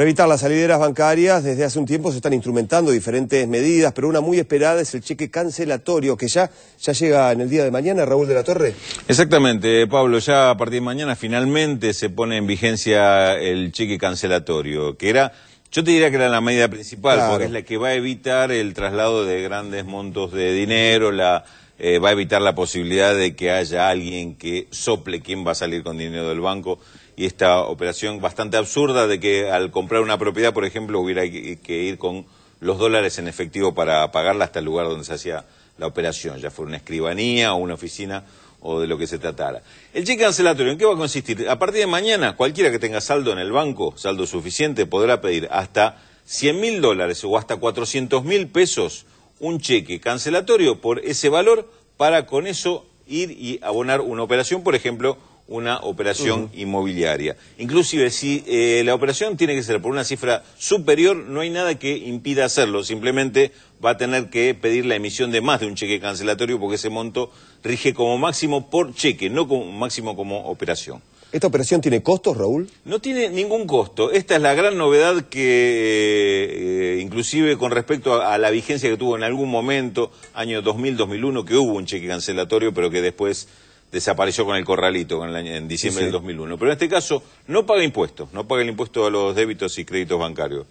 Para evitar las salideras bancarias, desde hace un tiempo se están instrumentando diferentes medidas, pero una muy esperada es el cheque cancelatorio, que ya, llega en el día de mañana, Raúl de la Torre. Exactamente, eh, Pablo, ya a partir de mañana finalmente se pone en vigencia el cheque cancelatorio, que era... Yo te diría que era la medida principal, porque es la que va a evitar el traslado de grandes montos de dinero, la, eh, va a evitar la posibilidad de que haya alguien que sople quién va a salir con dinero del banco y esta operación bastante absurda de que al comprar una propiedad, por ejemplo, hubiera que ir con los dólares en efectivo para pagarla hasta el lugar donde se hacía la operación, ya fuera una escribanía o una oficina o de lo que se tratara. El cheque cancelatorio, ¿en qué va a consistir? A partir de mañana, cualquiera que tenga saldo en el banco, saldo suficiente, podrá pedir hasta 100 mil dólares o hasta 400 mil pesos un cheque cancelatorio por ese valor para con eso ir y abonar una operación, por ejemplo, una operación inmobiliaria. Inclusive si eh, la operación tiene que ser por una cifra superior, no hay nada que impida hacerlo, simplemente va a tener que pedir la emisión de más de un cheque cancelatorio porque ese monto rige como máximo por cheque, no como máximo como operación. ¿Esta operación tiene costos, Raúl? No tiene ningún costo. Esta es la gran novedad que, eh, eh, inclusive con respecto a, a, la vigencia que tuvo en algún momento, año 2000-2001, que hubo un cheque cancelatorio, pero que después desapareció con el corralito en, diciembre de del 2001. Pero en este caso no paga impuestos, no paga el impuesto a los débitos y créditos bancarios.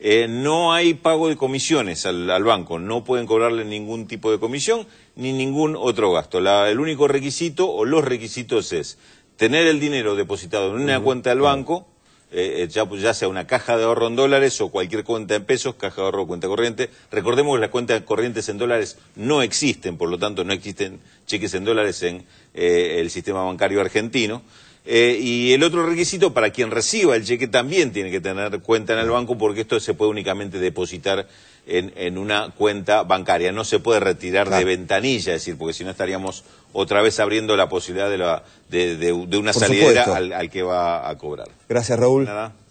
Eh, no hay pago de comisiones al, banco, no pueden cobrarle ningún tipo de comisión ni ningún otro gasto. el único requisito o los requisitos es tener el dinero depositado en una cuenta del banco eh, eh, pues, ya, sea una caja de ahorro en dólares o cualquier cuenta en pesos, caja de ahorro cuenta corriente. Recordemos que las cuentas corrientes en dólares no existen, por lo tanto no existen cheques en dólares en eh, el sistema bancario argentino. Eh, y el otro requisito, para quien reciba el cheque también tiene que tener cuenta en el banco porque esto se puede únicamente depositar en, una cuenta bancaria. No se puede retirar de ventanilla, es decir, porque si no estaríamos otra vez abriendo la posibilidad de, una salida salidera al, al, que va a cobrar. Gracias, Raúl. Nada.